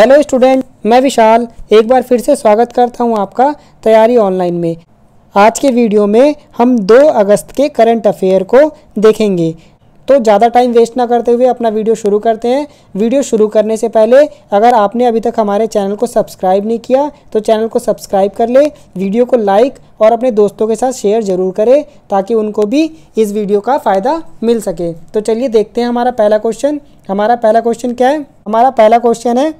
hello student मैं विशाल एक बार फिर से स्वागत करता हूं आपका तैयारी ऑनलाइन में आज के वीडियो में हम 2 अगस्त के करंट अफेयर को देखेंगे तो ज़्यादा टाइम वेस्ट ना करते हुए अपना वीडियो शुरू करते हैं वीडियो शुरू करने से पहले अगर आपने अभी तक हमारे चैनल को सब्सक्राइब नहीं किया तो चैनल को सब्सक्राइब कर ले वीडियो को लाइक और अपने दोस्तों के साथ शेयर ज़रूर करें ताकि उनको भी इस वीडियो का फ़ायदा मिल सके तो चलिए देखते हैं हमारा पहला क्वेश्चन हमारा पहला क्वेश्चन क्या है हमारा पहला क्वेश्चन है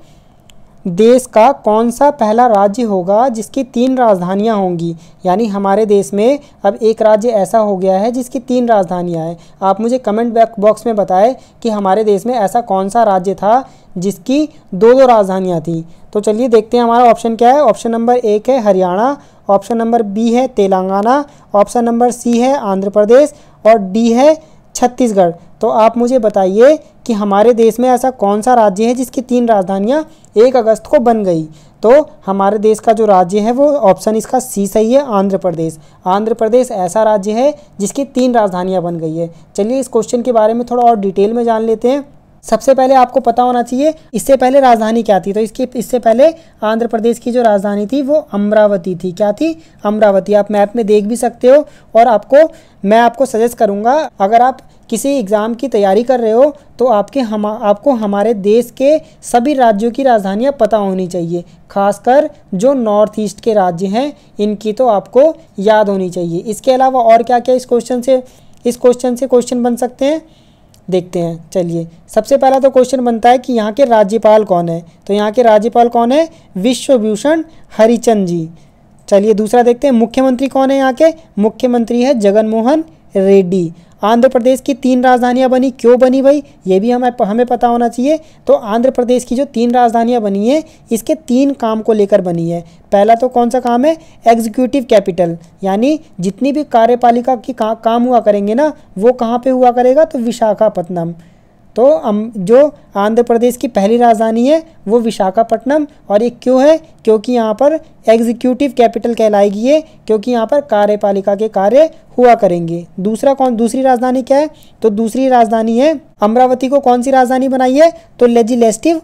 देश का कौन सा पहला राज्य होगा जिसकी तीन राजधानियां होंगी यानी हमारे देश में अब एक राज्य ऐसा हो गया है जिसकी तीन राजधानियां हैं आप मुझे कमेंट बॉक्स में बताएं कि हमारे देश में ऐसा कौन सा राज्य था जिसकी दो दो राजधानियां थी तो चलिए देखते हैं हमारा ऑप्शन क्या है ऑप्शन नंबर एक है हरियाणा ऑप्शन नंबर बी है तेलंगाना ऑप्शन नंबर सी है आंध्र प्रदेश और डी है छत्तीसगढ़ तो आप मुझे बताइए कि हमारे देश में ऐसा कौन सा राज्य है जिसकी तीन राजधानियाँ एक अगस्त को बन गई तो हमारे देश का जो राज्य है वो ऑप्शन इसका सी सही है आंध्र प्रदेश आंध्र प्रदेश ऐसा राज्य है जिसकी तीन राजधानियाँ बन गई है चलिए इस क्वेश्चन के बारे में थोड़ा और डिटेल में जान लेते हैं सबसे पहले आपको पता होना चाहिए इससे पहले राजधानी क्या थी तो इसकी इससे पहले आंध्र प्रदेश की जो राजधानी थी वो अमरावती थी क्या थी अमरावती आप मैप में देख भी सकते हो और आपको मैं आपको सजेस्ट करूँगा अगर आप किसी एग्ज़ाम की तैयारी कर रहे हो तो आपके हम आपको हमारे देश के सभी राज्यों की राजधानियाँ पता होनी चाहिए खासकर जो नॉर्थ ईस्ट के राज्य हैं इनकी तो आपको याद होनी चाहिए इसके अलावा और क्या क्या इस क्वेश्चन से इस क्वेश्चन से क्वेश्चन बन सकते हैं देखते हैं चलिए सबसे पहला तो क्वेश्चन बनता है कि यहाँ के राज्यपाल कौन है तो यहाँ के राज्यपाल कौन है विश्वभूषण हरिचंद जी चलिए दूसरा देखते हैं मुख्यमंत्री कौन है यहाँ के मुख्यमंत्री है जगनमोहन रेड्डी आंध्र प्रदेश की तीन राजधानियाँ बनी क्यों बनी भाई ये भी हमें हमें पता होना चाहिए तो आंध्र प्रदेश की जो तीन राजधानियाँ बनी हैं इसके तीन काम को लेकर बनी है पहला तो कौन सा काम है एग्जीक्यूटिव कैपिटल यानी जितनी भी कार्यपालिका की का, काम हुआ करेंगे ना वो कहाँ पर हुआ करेगा तो विशाखापट्टनम तो हम जो आंध्र प्रदेश की पहली राजधानी है वो विशाखापट्टनम और ये क्यों है क्योंकि यहाँ पर एग्जीक्यूटिव कैपिटल कहलाएगी है क्योंकि यहाँ पर कार्यपालिका के कार्य हुआ करेंगे दूसरा कौन दूसरी राजधानी क्या है तो दूसरी राजधानी है अमरावती को कौन सी राजधानी बनाई है तो लेजिलेस्टिव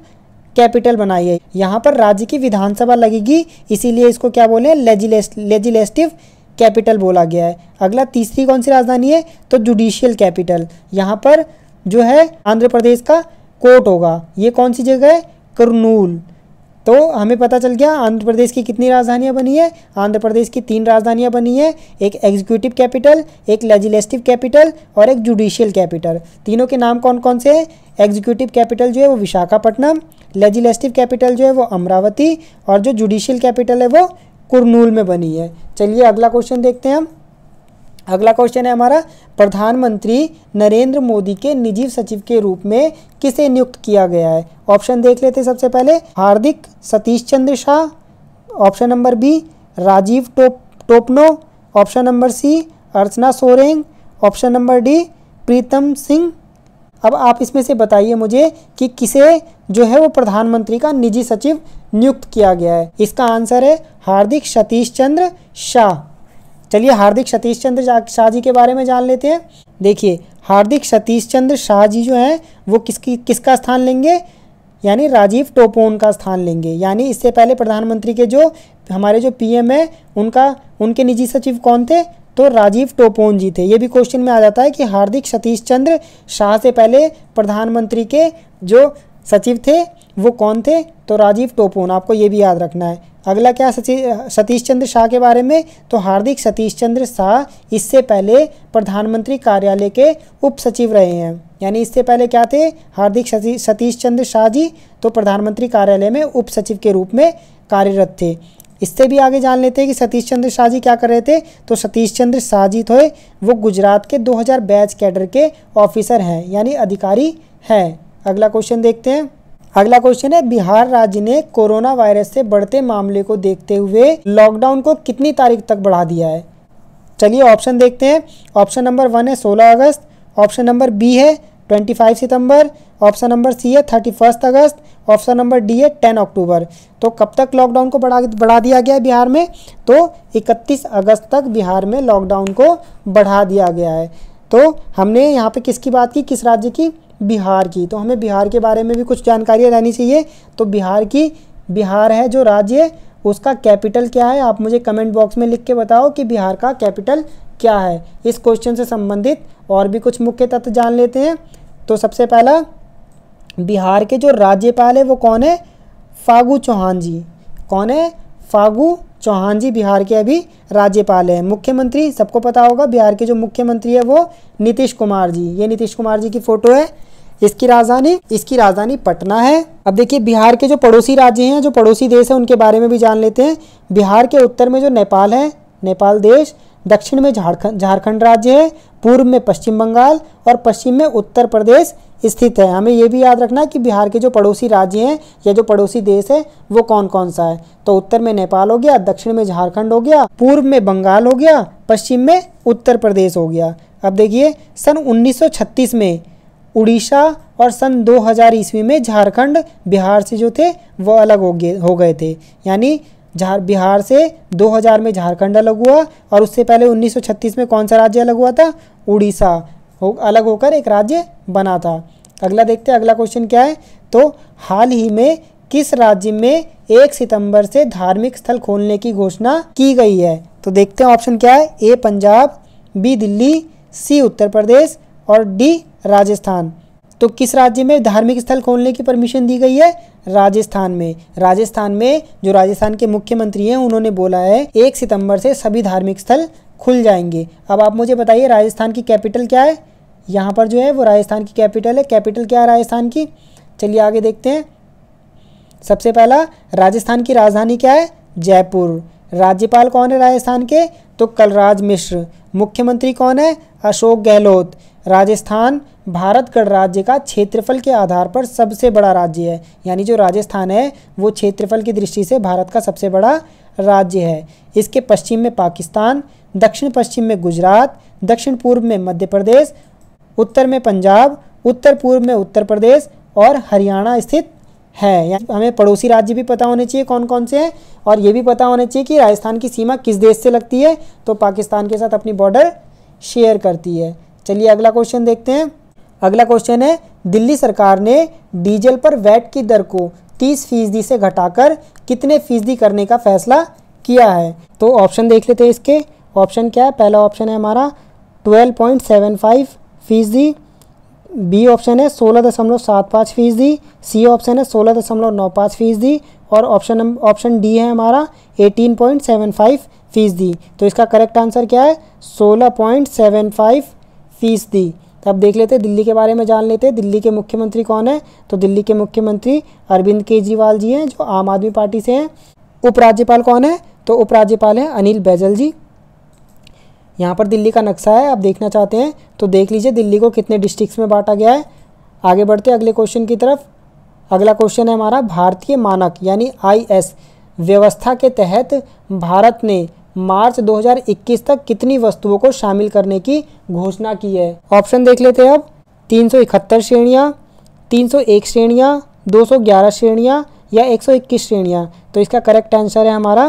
कैपिटल बनाई है यहाँ पर राज्य की विधानसभा लगेगी इसीलिए इसको क्या बोले लेजिलेस्टिव कैपिटल बोला गया है अगला तीसरी कौन सी राजधानी है तो जुडिशियल कैपिटल यहाँ पर जो है आंध्र प्रदेश का कोट होगा ये कौन सी जगह है करनूल तो हमें पता चल गया आंध्र प्रदेश की कितनी राजधानियाँ बनी है आंध्र प्रदेश की तीन राजधानियाँ बनी है एक एग्जीक्यूटिव कैपिटल एक लेजिस्लेटिव कैपिटल और एक जुडिशियल कैपिटल तीनों के नाम कौन कौन से हैं एग्जीक्यूटिव कैपिटल जो है वो विशाखापट्टनम लेजिस्लेटिव कैपिटल जो है वो अमरावती और जो जुडिशियल कैपिटल है वो कुरनूल में बनी है चलिए अगला क्वेश्चन देखते हैं हम अगला क्वेश्चन है हमारा प्रधानमंत्री नरेंद्र मोदी के निजी सचिव के रूप में किसे नियुक्त किया गया है ऑप्शन देख लेते सबसे पहले Hardik Satish Chandra Shah option number B Rajiv टोप Topno option number C Archana Soreng option number D Pritam Singh अब आप इसमें से बताइए मुझे कि किसे जो है वो प्रधानमंत्री का निजी सचिव नियुक्त किया गया है इसका आंसर है हार्दिक सतीश चंद्र शाह चलिए हार्दिक सतीश चंद्र शाह जी के बारे में जान लेते हैं देखिए हार्दिक सतीश चंद्र शाह जी जो हैं वो किसकी किसका स्थान लेंगे यानी राजीव टोपोन का स्थान लेंगे यानी इससे पहले प्रधानमंत्री के जो हमारे जो पीएम हैं उनका उनके निजी सचिव कौन थे तो राजीव टोपोन जी थे ये भी क्वेश्चन में आ जाता है कि हार्दिक सतीश चंद्र शाह से पहले प्रधानमंत्री के जो सचिव थे वो कौन थे तो राजीव टोपून आपको ये भी याद रखना है अगला क्या सतीश चंद्र शाह के बारे में तो हार्दिक सतीश चंद्र शाह इससे पहले प्रधानमंत्री कार्यालय के उप सचिव रहे हैं यानी इससे पहले क्या थे हार्दिक सतीश चंद्र शाह जी तो प्रधानमंत्री कार्यालय में उप सचिव के रूप में कार्यरत थे इससे भी आगे जान लेते हैं कि सतीश चंद्र शाह जी क्या कर रहे थे तो सतीश चंद्र शाह जी थे वो गुजरात के 2000 बैच कैडर के ऑफिसर हैं यानी अधिकारी हैं अगला क्वेश्चन देखते हैं अगला क्वेश्चन है बिहार राज्य ने कोरोना वायरस से बढ़ते मामले को देखते हुए लॉकडाउन को कितनी तारीख तक बढ़ा दिया है चलिए ऑप्शन देखते हैं ऑप्शन नंबर वन है सोलह अगस्त ऑप्शन नंबर बी है ट्वेंटी फाइव सितंबर ऑप्शन नंबर सी है थर्टी फर्स्ट अगस्त ऑप्शन नंबर डी है टेन अक्टूबर तो कब तक लॉकडाउन को बढ़ा बढ़ा दिया गया है बिहार में तो इकतीस अगस्त तक बिहार में लॉकडाउन को बढ़ा दिया गया है तो हमने यहाँ पे किसकी बात की किस राज्य की बिहार की तो हमें बिहार के बारे में भी कुछ जानकारियाँ रहनी चाहिए तो बिहार की बिहार है जो राज्य उसका कैपिटल क्या है आप मुझे कमेंट बॉक्स में लिख के बताओ कि बिहार का कैपिटल क्या है इस क्वेश्चन से संबंधित और भी कुछ मुख्य तत्व जान लेते हैं तो सबसे पहला बिहार के जो राज्यपाल है वो कौन है फागू चौहान जी कौन है फागू चौहान जी बिहार के अभी राज्यपाल हैं मुख्यमंत्री सबको पता होगा बिहार के जो मुख्यमंत्री है वो नीतीश कुमार जी ये नीतीश कुमार जी की फ़ोटो है इसकी राजधानी इसकी राजधानी पटना है अब देखिए बिहार के जो पड़ोसी राज्य हैं जो पड़ोसी देश हैं उनके बारे में भी जान लेते हैं बिहार के उत्तर में जो नेपाल है नेपाल देश दक्षिण में झारखंड झारखंड राज्य है पूर्व में पश्चिम बंगाल और पश्चिम में उत्तर प्रदेश स्थित है हमें ये भी याद रखना कि बिहार के जो पड़ोसी राज्य हैं या जो पड़ोसी देश है वो कौन कौन सा है तो उत्तर में नेपाल हो गया दक्षिण में झारखंड हो गया पूर्व में बंगाल हो गया पश्चिम में उत्तर प्रदेश हो गया अब देखिए सन उन्नीस में उड़ीसा और सन 2000 ईस्वी में झारखंड बिहार से जो थे वो अलग हो गए हो गए थे यानी झार बिहार से 2000 में झारखंड अलग हुआ और उससे पहले 1936 में कौन सा राज्य अलग हुआ था उड़ीसा हो अलग होकर एक राज्य बना था अगला देखते हैं अगला क्वेश्चन क्या है तो हाल ही में किस राज्य में एक सितंबर से धार्मिक स्थल खोलने की घोषणा की गई है तो देखते हैं ऑप्शन क्या है A Punjab B Delhi C Uttar Pradesh और डी राजस्थान तो किस राज्य में धार्मिक स्थल खोलने की परमिशन दी गई है राजस्थान में राजस्थान में जो राजस्थान के मुख्यमंत्री हैं उन्होंने बोला है एक सितंबर से सभी धार्मिक स्थल खुल जाएंगे अब आप मुझे बताइए राजस्थान की कैपिटल क्या है यहाँ पर जो है वो राजस्थान की कैपिटल है कैपिटल क्या है राजस्थान की चलिए आगे देखते हैं सबसे पहला राजस्थान की राजधानी क्या है जयपुर राज्यपाल कौन है राजस्थान के तो कलराज मिश्र मुख्यमंत्री कौन है अशोक गहलोत राजस्थान भारत गणराज्य का क्षेत्रफल के आधार पर सबसे बड़ा राज्य है यानी जो राजस्थान है वो क्षेत्रफल की दृष्टि से भारत का सबसे बड़ा राज्य है इसके पश्चिम में पाकिस्तान दक्षिण पश्चिम में गुजरात दक्षिण पूर्व में मध्य प्रदेश उत्तर में पंजाब उत्तर पूर्व में उत्तर प्रदेश और हरियाणा स्थित है हमें पड़ोसी राज्य भी पता होने चाहिए कौन कौन से हैं और ये भी पता होने चाहिए कि राजस्थान की सीमा किस देश से लगती है तो पाकिस्तान के साथ अपनी बॉर्डर शेयर करती है चलिए अगला क्वेश्चन देखते हैं अगला क्वेश्चन है दिल्ली सरकार ने डीजल पर वैट की दर को तीस फीसदी से घटाकर कितने फीसदी करने का फैसला किया है तो ऑप्शन देख लेते हैं इसके ऑप्शन क्या है पहला ऑप्शन है हमारा ट्वेल्व पॉइंट सेवन फाइव फीसदी बी ऑप्शन है सोलह दशमलव सात पाँच फीसदी सी ऑप्शन है सोलह दशमलव नौ पाँच फीसदी और ऑप्शन ऑप्शन डी है हमारा एटीन पॉइंट सेवन फाइव फीसदी तो इसका करेक्ट आंसर क्या है सोलह पॉइंट सेवन फाइव फीसदी तो अब देख लेते दिल्ली के बारे में जान लेते दिल्ली के मुख्यमंत्री कौन है तो दिल्ली के मुख्यमंत्री अरविंद केजरीवाल जी हैं जो आम आदमी पार्टी से हैं उपराज्यपाल कौन है तो उपराज्यपाल हैं अनिल बैजल जी यहाँ पर दिल्ली का नक्शा है आप देखना चाहते हैं तो देख लीजिए दिल्ली को कितने डिस्ट्रिक्ट में बांटा गया है आगे बढ़ते अगले क्वेश्चन की तरफ अगला क्वेश्चन है हमारा भारतीय मानक यानी आई व्यवस्था के तहत भारत ने मार्च 2021 तक कितनी वस्तुओं को शामिल करने की घोषणा की है ऑप्शन देख लेते हैं अब तीन सौ इकहत्तर श्रेणियाँ तीन सौ एक श्रेणियाँ दो सौ ग्यारह श्रेणियाँ या एक सौ इक्कीस श्रेणियाँ तो इसका करेक्ट आंसर है हमारा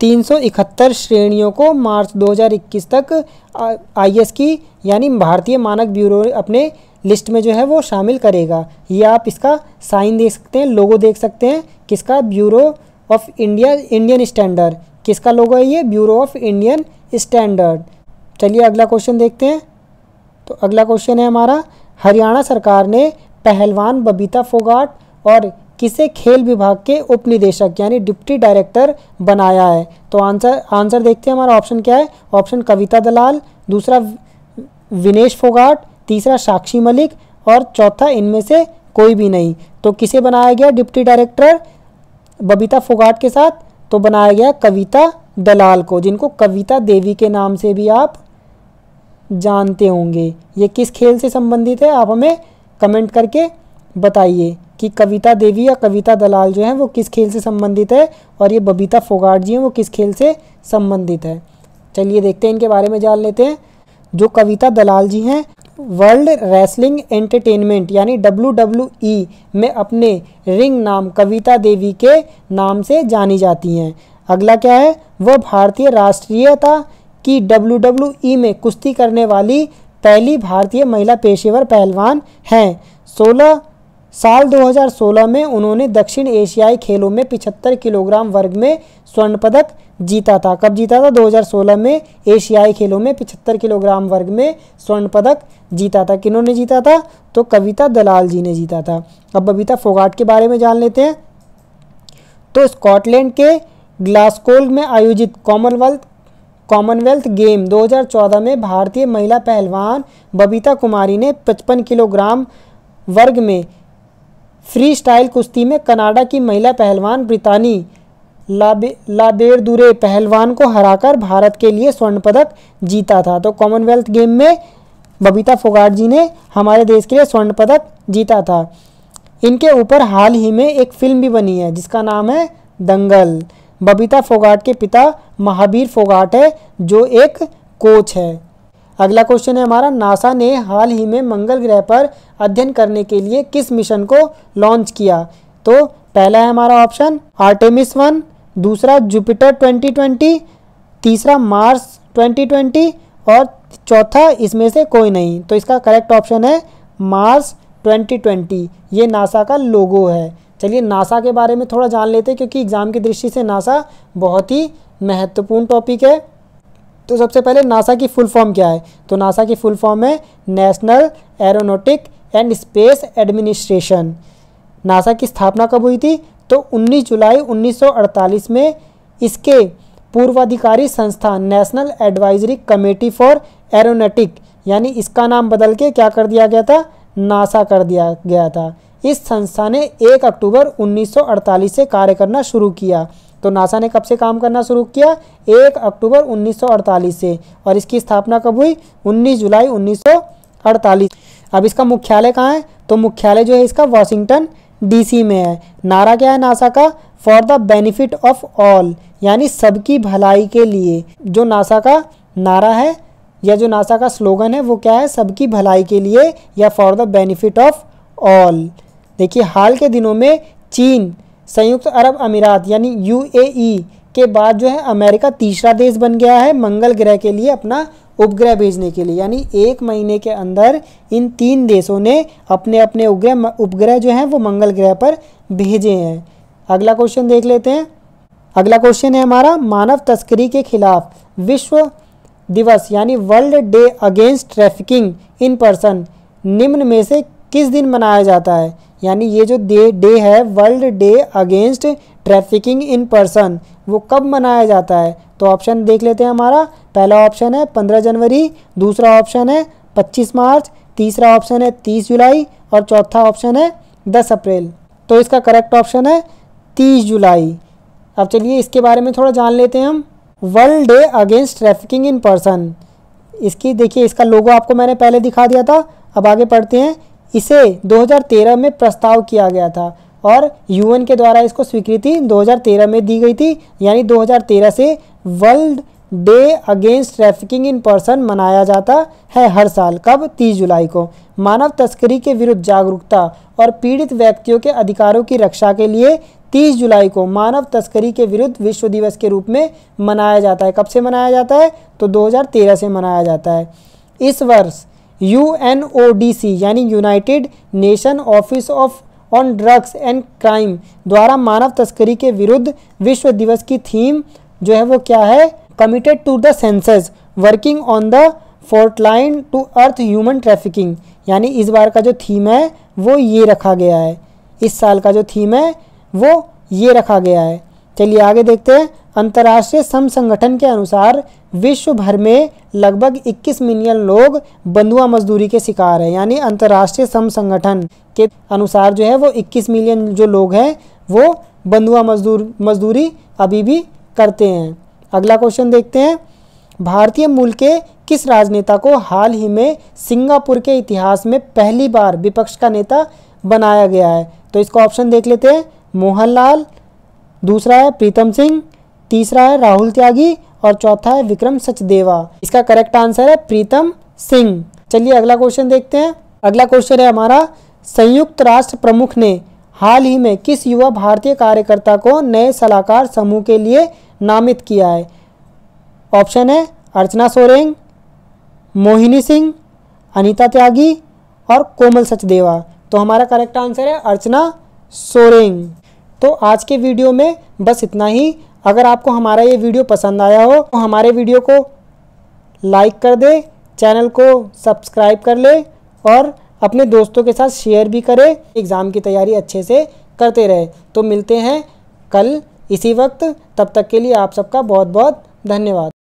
तीन सौ इकहत्तर श्रेणियों को मार्च 2021 तक आईएएस की यानी भारतीय मानक ब्यूरो अपने लिस्ट में जो है वो शामिल करेगा ये आप इसका साइन देख सकते हैं लोगो देख सकते हैं किसका bureau of India Indian standard किसका लोगो है ये ब्यूरो ऑफ इंडियन स्टैंडर्ड चलिए अगला क्वेश्चन देखते हैं तो अगला क्वेश्चन है हमारा हरियाणा सरकार ने पहलवान बबीता फोगाट और किसे खेल विभाग के उप निदेशक यानी डिप्टी डायरेक्टर बनाया है तो आंसर आंसर देखते हैं हमारा ऑप्शन क्या है ऑप्शन कविता दलाल दूसरा विनेश फोगाट तीसरा साक्षी मलिक और चौथा इनमें से कोई भी नहीं तो किसे बनाया गया डिप्टी डायरेक्टर बबीता फोगाट के साथ तो बनाया गया कविता दलाल को जिनको कविता देवी के नाम से भी आप जानते होंगे ये किस खेल से संबंधित है आप हमें कमेंट करके बताइए कि कविता देवी या कविता दलाल जो है वो किस खेल से संबंधित है और ये बबीता फोगाट जी हैं वो किस खेल से संबंधित है चलिए देखते हैं इनके बारे में जान लेते हैं जो कविता दलाल जी हैं वर्ल्ड रेसलिंग एंटरटेनमेंट यानी डब्ल्यू में अपने रिंग नाम कविता देवी के नाम से जानी जाती हैं अगला क्या है वह भारतीय राष्ट्रीयता की डब्ल्यू में कुश्ती करने वाली पहली भारतीय महिला पेशेवर पहलवान हैं 16 साल 2016 में उन्होंने दक्षिण एशियाई खेलों में 75 किलोग्राम वर्ग में स्वर्ण पदक जीता था कब जीता था 2016 में एशियाई खेलों में 75 किलोग्राम वर्ग में स्वर्ण पदक जीता था किन्होंने जीता था तो कविता दलाल जी ने जीता था अब बबीता फोगाट के बारे में जान लेते हैं तो स्कॉटलैंड के ग्लासकोल में आयोजित कॉमनवेल्थ कॉमनवेल्थ गेम 2014 में भारतीय महिला पहलवान बबीता कुमारी ने 55 किलोग्राम वर्ग में फ्री स्टाइल कुश्ती में कनाडा की महिला पहलवान ब्रितानी लाबे लाबेरदुरे पहलवान को हराकर भारत के लिए स्वर्ण पदक जीता था तो कॉमनवेल्थ गेम में बबीता फोगाट जी ने हमारे देश के लिए स्वर्ण पदक जीता था इनके ऊपर हाल ही में एक फिल्म भी बनी है जिसका नाम है दंगल बबीता फोगाट के पिता महावीर फोगाट है जो एक कोच है अगला क्वेश्चन है हमारा नासा ने हाल ही में मंगल ग्रह पर अध्ययन करने के लिए किस मिशन को लॉन्च किया तो पहला है हमारा ऑप्शन आर्टेमिस वन दूसरा जुपिटर 2020 तीसरा मार्स 2020 और चौथा इसमें से कोई नहीं तो इसका करेक्ट ऑप्शन है मार्स 2020 ये नासा का लोगो है चलिए नासा के बारे में थोड़ा जान लेते हैं क्योंकि एग्ज़ाम की दृष्टि से नासा बहुत ही महत्वपूर्ण टॉपिक है तो सबसे पहले नासा की फुल फॉर्म क्या है तो नासा की फुल फॉर्म है national aeronautic and space administration NASA की स्थापना कब हुई थी तो 19 जुलाई 1948 में इसके पूर्वाधिकारी संस्था national advisory committee for aeronautic यानी इसका नाम बदल के क्या कर दिया गया था नासा कर दिया गया था इस संस्था ने 1 अक्टूबर 1948 से कार्य करना शुरू किया तो नासा ने कब से काम करना शुरू किया 1 अक्टूबर 1948 से और इसकी स्थापना कब हुई 19 जुलाई 1948 अब इसका मुख्यालय कहाँ है तो मुख्यालय जो है इसका वॉशिंगटन डीसी में है नारा क्या है नासा का for the benefit of all यानी सबकी भलाई के लिए जो नासा का नारा है यह जो नासा का स्लोगन है वो क्या है सबकी भलाई के लिए या for the benefit of all देखिए हाल के दिनों में चीन संयुक्त अरब अमीरात यानी यूएई e के बाद जो है अमेरिका तीसरा देश बन गया है मंगल ग्रह के लिए अपना उपग्रह भेजने के लिए यानी एक महीने के अंदर इन तीन देशों ने अपने अपने उपग्रह उपग्रह जो हैं वो मंगल ग्रह पर भेजे हैं अगला क्वेश्चन देख लेते हैं अगला क्वेश्चन है हमारा मानव तस्करी के खिलाफ विश्व दिवस यानी world day against trafficking in person निम्न में से किस दिन मनाया जाता है यानी ये जो डे डे है world day against trafficking in person वो कब मनाया जाता है तो ऑप्शन देख लेते हैं हमारा पहला ऑप्शन है पंद्रह जनवरी दूसरा ऑप्शन है पच्चीस मार्च तीसरा ऑप्शन है तीस जुलाई और चौथा ऑप्शन है दस अप्रैल तो इसका करेक्ट ऑप्शन है तीस जुलाई अब चलिए इसके बारे में थोड़ा जान लेते हैं हम world day against trafficking in person इसकी देखिए इसका लोगो आपको मैंने पहले दिखा दिया था अब आगे पढ़ते हैं इसे 2013 में प्रस्ताव किया गया था और यूएन के द्वारा इसको स्वीकृति 2013 में दी गई थी यानी 2013 से world day against trafficking in person मनाया जाता है हर साल कब 30 जुलाई को मानव तस्करी के विरुद्ध जागरूकता और पीड़ित व्यक्तियों के अधिकारों की रक्षा के लिए 30 जुलाई को मानव तस्करी के विरुद्ध विश्व दिवस के रूप में मनाया जाता है कब से मनाया जाता है तो 2013 से मनाया जाता है इस वर्ष यू यानी United Nation office of on drugs and crime द्वारा मानव तस्करी के विरुद्ध विश्व दिवस की थीम जो है वो क्या है committed to the senses working on the fort line to earth human trafficking यानी इस बार का जो थीम है वो ये रखा गया है इस साल का जो थीम है वो ये रखा गया है चलिए आगे देखते हैं अंतर्राष्ट्रीय सम संगठन के अनुसार विश्व भर में लगभग 21 मिलियन लोग बंधुआ मजदूरी के शिकार हैं यानी अंतर्राष्ट्रीय सम संगठन के अनुसार जो है वो 21 मिलियन जो लोग हैं वो बंधुआ मजदूर मजदूरी अभी भी करते हैं अगला क्वेश्चन देखते हैं भारतीय मूल के किस राजनेता को हाल ही में सिंगापुर के इतिहास में पहली बार विपक्ष का नेता बनाया गया है तो इसको ऑप्शन देख लेते हैं मोहनलाल दूसरा है प्रीतम सिंह तीसरा है राहुल त्यागी और चौथा है विक्रम सचदेवा इसका करेक्ट आंसर है प्रीतम सिंह चलिए अगला क्वेश्चन देखते हैं अगला क्वेश्चन है हमारा संयुक्त राष्ट्र प्रमुख ने हाल ही में किस युवा भारतीय कार्यकर्ता को नए सलाहकार समूह के लिए नामित किया है ऑप्शन है अर्चना सोरेंग मोहिनी सिंह अनीता त्यागी और कोमल सचदेवा तो हमारा करेक्ट आंसर है अर्चना सोरेंग तो आज के वीडियो में बस इतना ही अगर आपको हमारा ये वीडियो पसंद आया हो तो हमारे वीडियो को लाइक कर दे चैनल को सब्सक्राइब कर ले और अपने दोस्तों के साथ शेयर भी करें एग्ज़ाम की तैयारी अच्छे से करते रहे तो मिलते हैं कल इसी वक्त तब तक के लिए आप सबका बहुत बहुत धन्यवाद